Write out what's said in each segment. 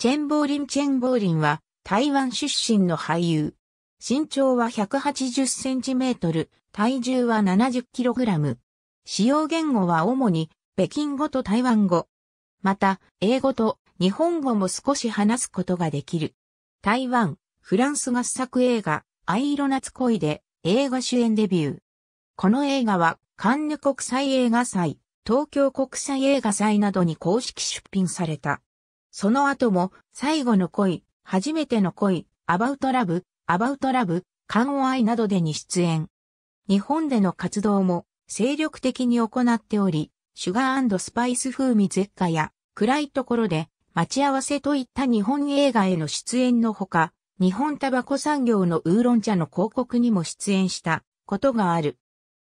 チェンボーリン・チェンボーリンは台湾出身の俳優。身長は180センチメートル、体重は70キログラム。使用言語は主に北京語と台湾語。また、英語と日本語も少し話すことができる。台湾、フランス合作映画、藍色夏恋で映画主演デビュー。この映画は、カンヌ国際映画祭、東京国際映画祭などに公式出品された。その後も、最後の恋、初めての恋、アバウトラブ、アバウトラブ、カンオアイなどでに出演。日本での活動も精力的に行っており、シュガースパイス風味絶果や暗いところで待ち合わせといった日本映画への出演のほか、日本タバコ産業のウーロン茶の広告にも出演したことがある。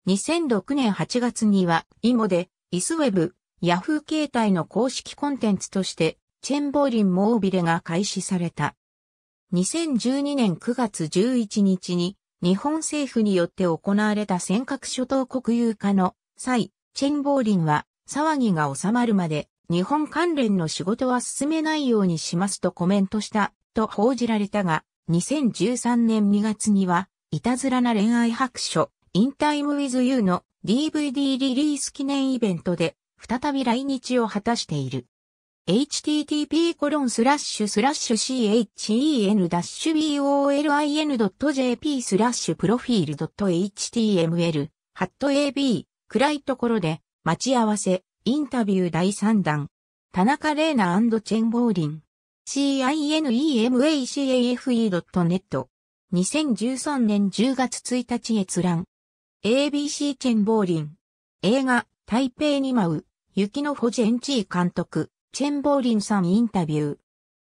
2006年8月には、イモで、イスウェブ、ヤフー携帯の公式コンテンツとしてチェンボリン・モービレが開始された。2012年9月11日に日本政府によって行われた尖閣諸島国有化の際、チェンボーリンは騒ぎが収まるまで日本関連の仕事は進めないようにしますとコメントしたと報じられたが、2013年2月には、いたずらな恋愛白書、インタイムウィズユーの DVD リリース記念イベントで再び来日を果たしている。http://chen-bolin.jp スラッシュプロフィール .html ハット ab 暗いところで待ち合わせインタビュー第3弾田中玲奈チェンボーリン c i n e m a c a f e n e t 2013年10月1日閲覧 ABC チェンボーリン映画台北に舞う雪の保ジェンチー監督チェンボーリンさんインタビュー。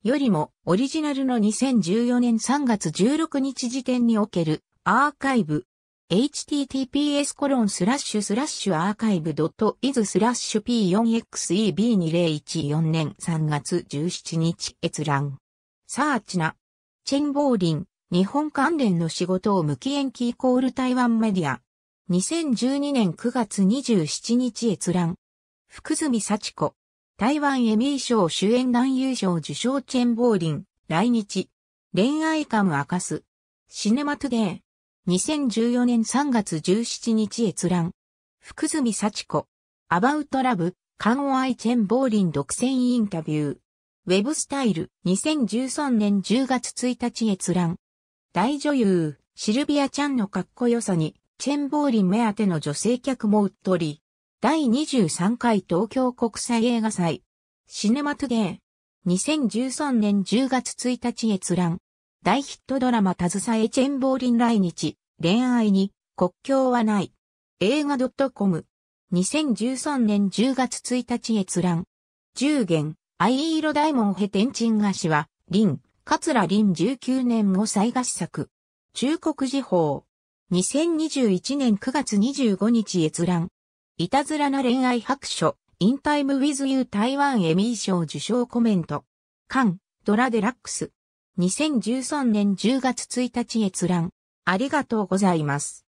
よりも、オリジナルの2014年3月16日時点における、アーカイブ。https コロンスラッシュスラッシュアーカイブドットイズスラッシュ p4xeb2014 年3月17日閲覧。サーチな。チェンボーリン、日本関連の仕事を無期延期イコール台湾メディア。2012年9月27日閲覧。福住幸子。台湾エミー賞主演男優賞受賞チェンボーリン、来日。恋愛感明かす。シネマトゥデー。2014年3月17日閲覧。福住幸子。アバウトラブ、オア愛チェンボーリン独占インタビュー。ウェブスタイル、2013年10月1日閲覧。大女優、シルビアちゃんのかっこよさに、チェンボーリン目当ての女性客もうっとり。第23回東京国際映画祭、シネマトゥゲー。2013年10月1日閲覧、大ヒットドラマ携えチェンボーリン来日、恋愛に国境はない、映画 .com、2013年10月1日閲覧、10元、藍色大門ン天鎮菓子は、リン、桂林19年後再合作。中国時報。2021年9月25日閲覧。いたずらな恋愛白書、インタイムウィズユー台湾エミー賞受賞コメント。刊、ドラデラックス。2013年10月1日閲覧。ありがとうございます。